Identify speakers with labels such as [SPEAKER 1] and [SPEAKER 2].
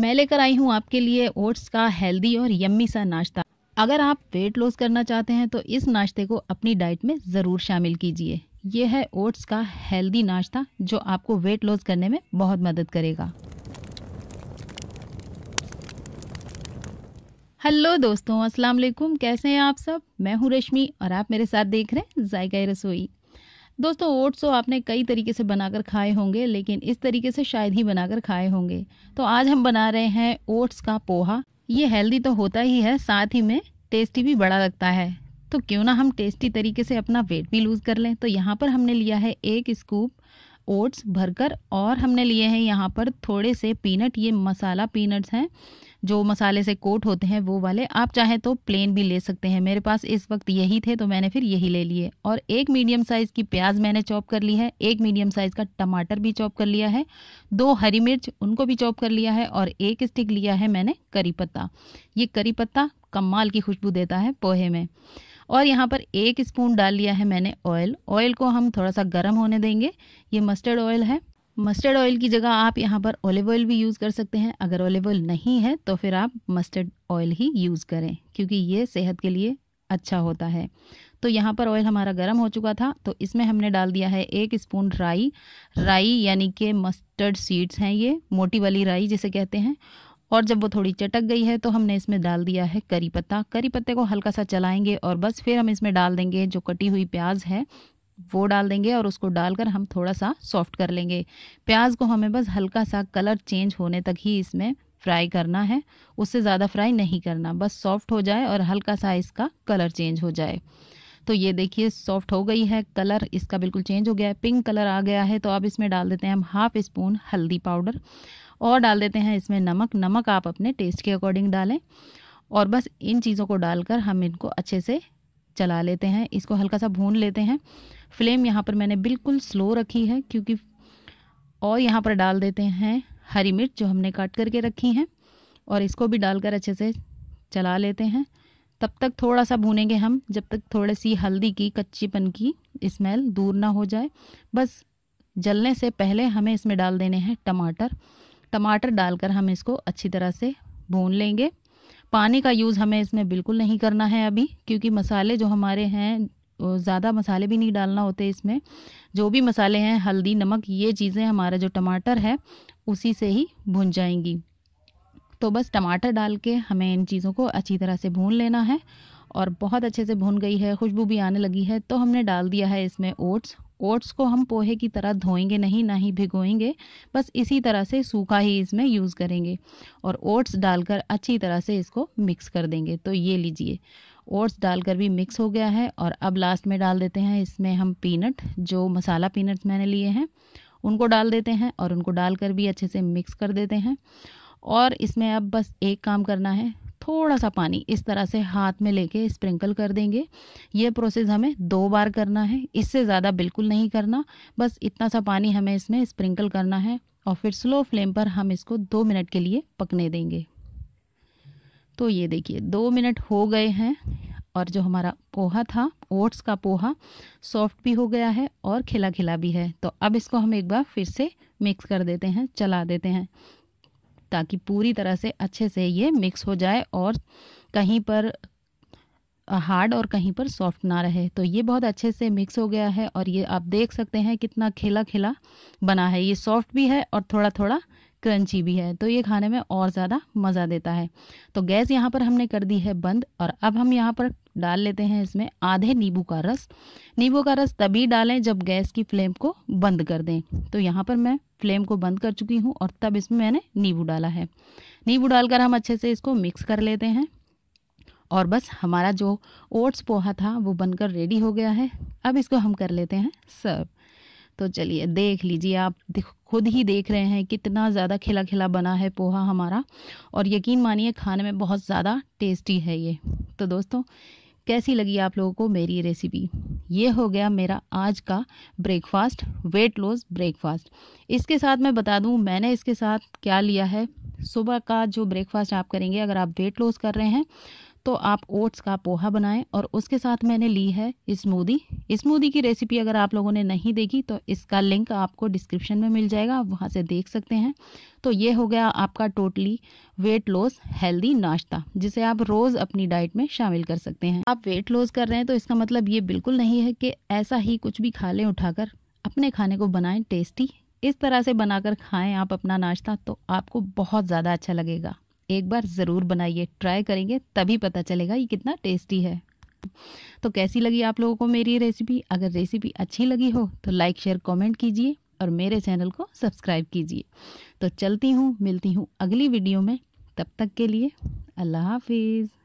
[SPEAKER 1] मैं लेकर आई हूँ आपके लिए ओट्स का हेल्दी और यम्मी सा नाश्ता अगर आप वेट लॉस करना चाहते हैं तो इस नाश्ते को अपनी डाइट में ज़रूर शामिल कीजिए यह है ओट्स का हेल्दी नाश्ता जो आपको वेट लॉस करने में बहुत मदद करेगा हेलो दोस्तों अस्सलाम वालेकुम कैसे हैं आप सब मैं हूं रश्मि और आप मेरे साथ देख रहे हैं जायका रसोई दोस्तों ओट्स तो आपने कई तरीके से बनाकर खाए होंगे लेकिन इस तरीके से शायद ही बनाकर खाए होंगे तो आज हम बना रहे हैं ओट्स का पोहा ये हेल्दी तो होता ही है साथ ही में टेस्टी भी बड़ा लगता है तो क्यों ना हम टेस्टी तरीके से अपना वेट भी लूज़ कर लें तो यहाँ पर हमने लिया है एक स्कूप ओट्स भरकर और हमने लिए हैं यहाँ पर थोड़े से पीनट ये मसाला पीनट्स हैं जो मसाले से कोट होते हैं वो वाले आप चाहें तो प्लेन भी ले सकते हैं मेरे पास इस वक्त यही थे तो मैंने फिर यही ले लिए और एक मीडियम साइज़ की प्याज मैंने चॉप कर ली है एक मीडियम साइज़ का टमाटर भी चॉप कर लिया है दो हरी मिर्च उनको भी चॉप कर लिया है और एक स्टिक लिया है मैंने करी पत्ता ये करी पत्ता कमाल की खुशबू देता है पोहे में और यहाँ पर एक स्पून डाल लिया है मैंने ऑयल ऑयल को हम थोड़ा सा गर्म होने देंगे ये मस्टर्ड ऑयल है मस्टर्ड ऑयल की जगह आप यहाँ पर ऑलिव ऑयल भी यूज़ कर सकते हैं अगर ऑलिव ऑयल नहीं है तो फिर आप मस्टर्ड ऑयल ही यूज़ करें क्योंकि ये सेहत के लिए अच्छा होता है तो यहाँ पर ऑयल हमारा गर्म हो चुका था तो इसमें हमने डाल दिया है एक स्पून राई राई यानी कि मस्टर्ड सीड्स हैं ये मोटी वाली राई जिसे कहते हैं और जब वो थोड़ी चटक गई है तो हमने इसमें डाल दिया है करी पत्ता करी पत्ते को हल्का सा चलाएंगे और बस फिर हम इसमें डाल देंगे जो कटी हुई प्याज है वो डाल देंगे और उसको डालकर हम थोड़ा सा सॉफ्ट कर लेंगे प्याज को हमें बस हल्का सा कलर चेंज होने तक ही इसमें फ्राई करना है उससे ज़्यादा फ्राई नहीं करना बस सॉफ्ट हो जाए और हल्का सा इसका कलर चेंज हो जाए तो ये देखिए सॉफ्ट हो गई है कलर इसका बिल्कुल चेंज हो गया है पिंक कलर आ गया है तो अब इसमें डाल देते हैं हम हाफ स्पून हल्दी पाउडर और डाल देते हैं इसमें नमक नमक आप अपने टेस्ट के अकॉर्डिंग डालें और बस इन चीज़ों को डालकर हम इनको अच्छे से चला लेते हैं इसको हल्का सा भून लेते हैं फ्लेम यहाँ पर मैंने बिल्कुल स्लो रखी है क्योंकि और यहाँ पर डाल देते हैं हरी मिर्च जो हमने काट करके रखी हैं और इसको भी डालकर अच्छे से चला लेते हैं तब तक थोड़ा सा भूनेंगे हम जब तक थोड़ी सी हल्दी की कच्चीपन की स्मेल दूर ना हो जाए बस जलने से पहले हमें इसमें डाल देने हैं टमाटर टमाटर डालकर हम इसको अच्छी तरह से भून लेंगे पानी का यूज़ हमें इसमें बिल्कुल नहीं करना है अभी क्योंकि मसाले जो हमारे हैं ज़्यादा मसाले भी नहीं डालना होते इसमें जो भी मसाले हैं हल्दी नमक ये चीज़ें हमारा जो टमाटर है उसी से ही भुन जाएंगी तो बस टमाटर डाल के हमें इन चीज़ों को अच्छी तरह से भून लेना है और बहुत अच्छे से भून गई है खुशबू भी आने लगी है तो हमने डाल दिया है इसमें ओट्स ओट्स को हम पोहे की तरह धोएंगे नहीं ना ही भिगोएंगे बस इसी तरह से सूखा ही इसमें यूज़ करेंगे और ओट्स डालकर अच्छी तरह से इसको मिक्स कर देंगे तो ये लीजिए ओट्स डालकर भी मिक्स हो गया है और अब लास्ट में डाल देते हैं इसमें हम पीनट जो मसाला पीनट्स मैंने लिए हैं उनको डाल देते हैं और उनको डालकर भी अच्छे से मिक्स कर देते हैं और इसमें अब बस एक काम करना है थोड़ा सा पानी इस तरह से हाथ में लेके स्प्रिंकल कर देंगे ये प्रोसेस हमें दो बार करना है इससे ज़्यादा बिल्कुल नहीं करना बस इतना सा पानी हमें इसमें स्प्रिंकल करना है और फिर स्लो फ्लेम पर हम इसको दो मिनट के लिए पकने देंगे तो ये देखिए दो मिनट हो गए हैं और जो हमारा पोहा था ओट्स का पोहा सॉफ्ट भी हो गया है और खिला खिला भी है तो अब इसको हम एक बार फिर से मिक्स कर देते हैं चला देते हैं ताकि पूरी तरह से अच्छे से ये मिक्स हो जाए और कहीं पर हार्ड और कहीं पर सॉफ्ट ना रहे तो ये बहुत अच्छे से मिक्स हो गया है और ये आप देख सकते हैं कितना खिला खिला बना है ये सॉफ्ट भी है और थोड़ा थोड़ा क्रंची भी है तो ये खाने में और ज़्यादा मज़ा देता है तो गैस यहाँ पर हमने कर दी है बंद और अब हम यहाँ पर डाल लेते हैं इसमें आधे नींबू का रस नींबू का रस तभी डालें जब गैस की फ्लेम को बंद कर दें तो यहाँ पर मैं फ्लेम को बंद कर चुकी हूँ और तब इसमें मैंने नींबू डाला है नींबू डालकर हम अच्छे से इसको मिक्स कर लेते हैं और बस हमारा जो ओट्स पोहा था वो बनकर रेडी हो गया है अब इसको हम कर लेते हैं सर्व तो चलिए देख लीजिए आप खुद ही देख रहे हैं कितना ज़्यादा खिला खिला बना है पोहा हमारा और यकीन मानिए खाने में बहुत ज़्यादा टेस्टी है ये तो दोस्तों कैसी लगी आप लोगों को मेरी रेसिपी ये हो गया मेरा आज का ब्रेकफास्ट वेट लॉस ब्रेकफास्ट इसके साथ मैं बता दूँ मैंने इसके साथ क्या लिया है सुबह का जो ब्रेकफास्ट आप करेंगे अगर आप वेट लॉस कर रहे हैं तो आप ओट्स का पोहा बनाएं और उसके साथ मैंने ली है स्मूदी स्मूदी की रेसिपी अगर आप लोगों ने नहीं देखी तो इसका लिंक आपको डिस्क्रिप्शन में मिल जाएगा आप वहाँ से देख सकते हैं तो ये हो गया आपका टोटली वेट लॉस हेल्दी नाश्ता जिसे आप रोज़ अपनी डाइट में शामिल कर सकते हैं आप वेट लॉस कर रहे हैं तो इसका मतलब ये बिल्कुल नहीं है कि ऐसा ही कुछ भी खा लें उठाकर अपने खाने को बनाएं टेस्टी इस तरह से बनाकर खाएं आप अपना नाश्ता तो आपको बहुत ज़्यादा अच्छा लगेगा एक बार ज़रूर बनाइए ट्राई करेंगे तभी पता चलेगा ये कितना टेस्टी है तो कैसी लगी आप लोगों को मेरी रेसिपी अगर रेसिपी अच्छी लगी हो तो लाइक शेयर कमेंट कीजिए और मेरे चैनल को सब्सक्राइब कीजिए तो चलती हूँ मिलती हूँ अगली वीडियो में तब तक के लिए अल्लाह हाफिज़